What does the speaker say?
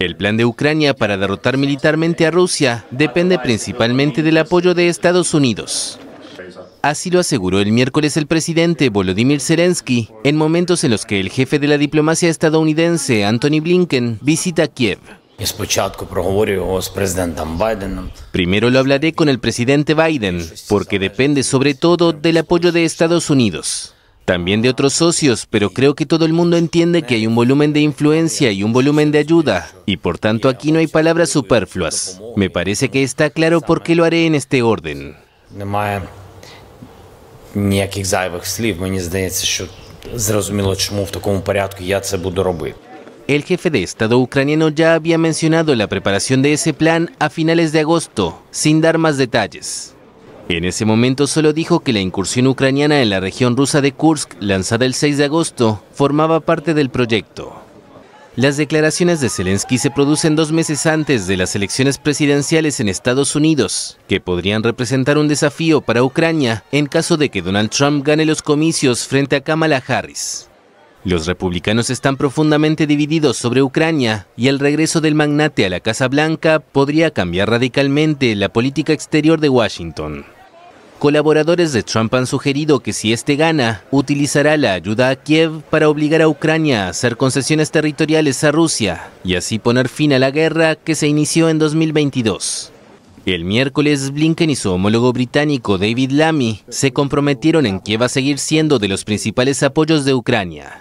El plan de Ucrania para derrotar militarmente a Rusia depende principalmente del apoyo de Estados Unidos. Así lo aseguró el miércoles el presidente Volodymyr Zelensky en momentos en los que el jefe de la diplomacia estadounidense, Anthony Blinken, visita Kiev. Primero lo hablaré con el presidente Biden, porque depende sobre todo del apoyo de Estados Unidos también de otros socios, pero creo que todo el mundo entiende que hay un volumen de influencia y un volumen de ayuda, y por tanto aquí no hay palabras superfluas. Me parece que está claro por qué lo haré en este orden. El jefe de Estado ucraniano ya había mencionado la preparación de ese plan a finales de agosto, sin dar más detalles. En ese momento solo dijo que la incursión ucraniana en la región rusa de Kursk, lanzada el 6 de agosto, formaba parte del proyecto. Las declaraciones de Zelensky se producen dos meses antes de las elecciones presidenciales en Estados Unidos, que podrían representar un desafío para Ucrania en caso de que Donald Trump gane los comicios frente a Kamala Harris. Los republicanos están profundamente divididos sobre Ucrania y el regreso del magnate a la Casa Blanca podría cambiar radicalmente la política exterior de Washington colaboradores de Trump han sugerido que si este gana, utilizará la ayuda a Kiev para obligar a Ucrania a hacer concesiones territoriales a Rusia y así poner fin a la guerra que se inició en 2022. El miércoles, Blinken y su homólogo británico David Lamy se comprometieron en Kiev a seguir siendo de los principales apoyos de Ucrania.